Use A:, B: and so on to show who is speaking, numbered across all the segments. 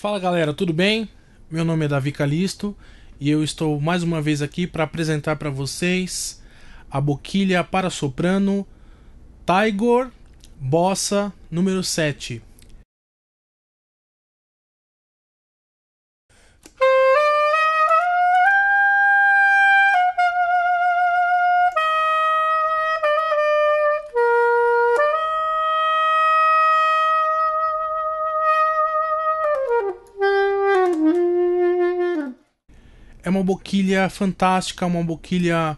A: Fala galera, tudo bem? Meu nome é Davi Calisto e eu estou mais uma vez aqui para apresentar para vocês a boquilha para soprano Tiger Bossa número 7. é uma boquilha fantástica, uma boquilha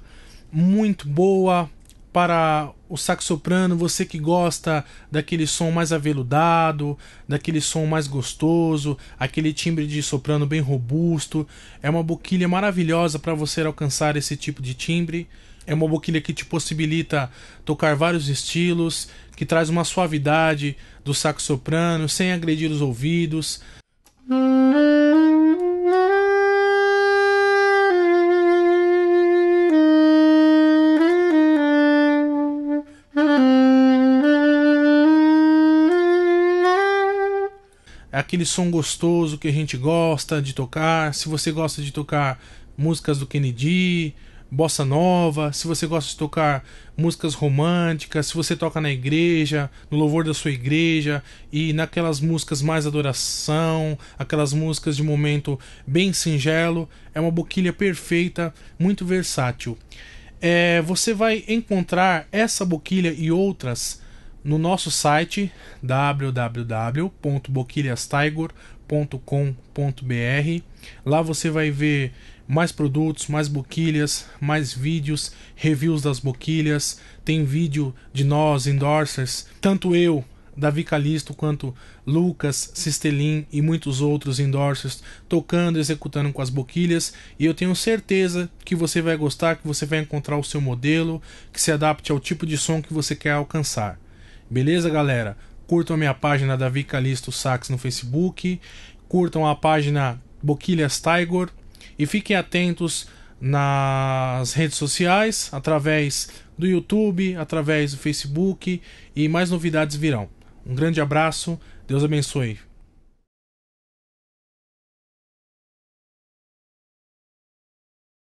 A: muito boa para o sax soprano, você que gosta daquele som mais aveludado, daquele som mais gostoso, aquele timbre de soprano bem robusto, é uma boquilha maravilhosa para você alcançar esse tipo de timbre. É uma boquilha que te possibilita tocar vários estilos, que traz uma suavidade do sax soprano sem agredir os ouvidos. é aquele som gostoso que a gente gosta de tocar. Se você gosta de tocar músicas do Kennedy, bossa nova, se você gosta de tocar músicas românticas, se você toca na igreja, no louvor da sua igreja e naquelas músicas mais adoração, aquelas músicas de momento bem singelo, é uma boquilha perfeita, muito versátil. É, você vai encontrar essa boquilha e outras no nosso site www.boquilhastiger.com.br. Lá você vai ver mais produtos, mais boquilhas, mais vídeos, reviews das boquilhas, tem vídeo de nós, endorsers, tanto eu, Davi Calisto, quanto Lucas, Sistelin e muitos outros endorsers tocando, executando com as boquilhas. E eu tenho certeza que você vai gostar, que você vai encontrar o seu modelo, que se adapte ao tipo de som que você quer alcançar. Beleza, galera? Curtam a minha página Davi Calisto Sax no Facebook, curtam a página Boquilhas Tiger e fiquem atentos nas redes sociais, através do YouTube, através do Facebook e mais novidades virão. Um grande abraço, Deus abençoe.